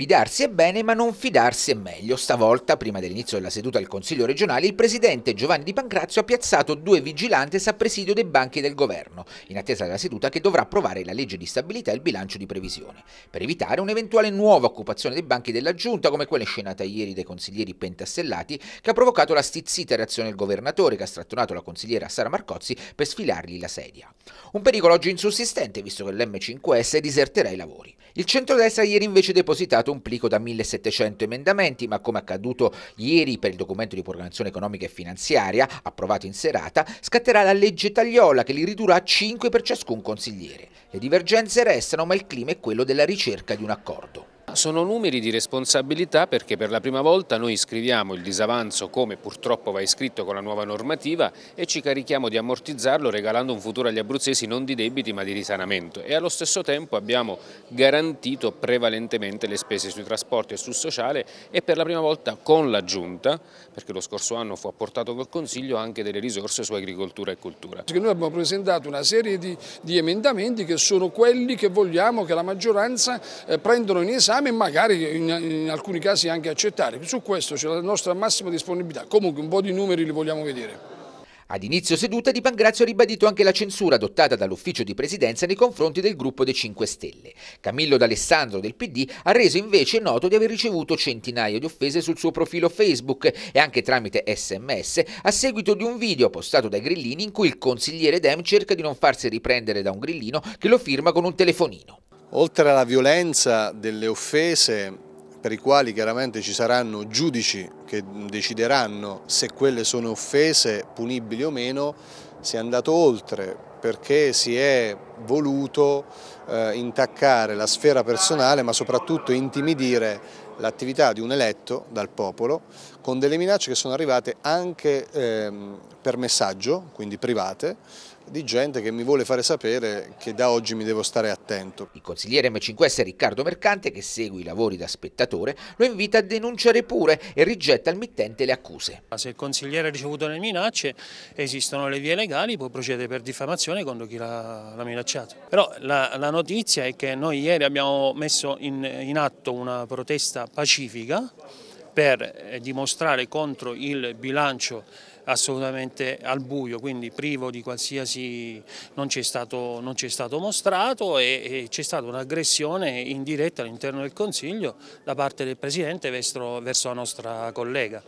Fidarsi è bene, ma non fidarsi è meglio. Stavolta, prima dell'inizio della seduta del Consiglio regionale, il presidente Giovanni Di Pancrazio ha piazzato due vigilantes a presidio dei banchi del governo, in attesa della seduta che dovrà approvare la legge di stabilità e il bilancio di previsione, per evitare un'eventuale nuova occupazione dei banchi della giunta, come quella scenata ieri dai consiglieri pentastellati, che ha provocato la stizzita reazione del governatore, che ha strattonato la consigliera Sara Marcozzi per sfilargli la sedia. Un pericolo oggi insussistente, visto che l'M5S diserterà i lavori. Il centrodestra ieri invece ha depositato un plico da 1700 emendamenti, ma come accaduto ieri per il documento di programmazione economica e finanziaria, approvato in serata, scatterà la legge tagliola che li ridurrà a 5 per ciascun consigliere. Le divergenze restano, ma il clima è quello della ricerca di un accordo. Sono numeri di responsabilità perché per la prima volta noi iscriviamo il disavanzo come purtroppo va iscritto con la nuova normativa e ci carichiamo di ammortizzarlo regalando un futuro agli abruzzesi non di debiti ma di risanamento e allo stesso tempo abbiamo garantito prevalentemente le spese sui trasporti e sul sociale e per la prima volta con la Giunta, perché lo scorso anno fu apportato col Consiglio anche delle risorse su agricoltura e cultura. Noi abbiamo presentato una serie di, di emendamenti che sono quelli che vogliamo che la maggioranza eh, prendano in esame legame e magari in, in alcuni casi anche accettare. Su questo c'è la nostra massima disponibilità, comunque un po' di numeri li vogliamo vedere. Ad inizio seduta Di Pangrazio ha ribadito anche la censura adottata dall'ufficio di presidenza nei confronti del gruppo dei 5 Stelle. Camillo D'Alessandro del PD ha reso invece noto di aver ricevuto centinaia di offese sul suo profilo Facebook e anche tramite sms a seguito di un video postato dai grillini in cui il consigliere Dem cerca di non farsi riprendere da un grillino che lo firma con un telefonino. Oltre alla violenza delle offese, per i quali chiaramente ci saranno giudici che decideranno se quelle sono offese punibili o meno, si è andato oltre perché si è voluto eh, intaccare la sfera personale ma soprattutto intimidire l'attività di un eletto dal popolo con delle minacce che sono arrivate anche ehm, per messaggio, quindi private, di gente che mi vuole fare sapere che da oggi mi devo stare attento. Il consigliere M5S Riccardo Mercante, che segue i lavori da spettatore, lo invita a denunciare pure e rigetta al mittente le accuse. Se il consigliere ha ricevuto le minacce esistono le vie legali, può procedere per diffamazione contro chi l'ha minacciato minacciato. Però la, la notizia è che noi ieri abbiamo messo in, in atto una protesta pacifica per eh, dimostrare contro il bilancio assolutamente al buio, quindi privo di qualsiasi, non ci è stato, stato, mostrato e, e c'è stata un'aggressione in diretta all'interno del Consiglio da parte del Presidente verso, verso la nostra collega.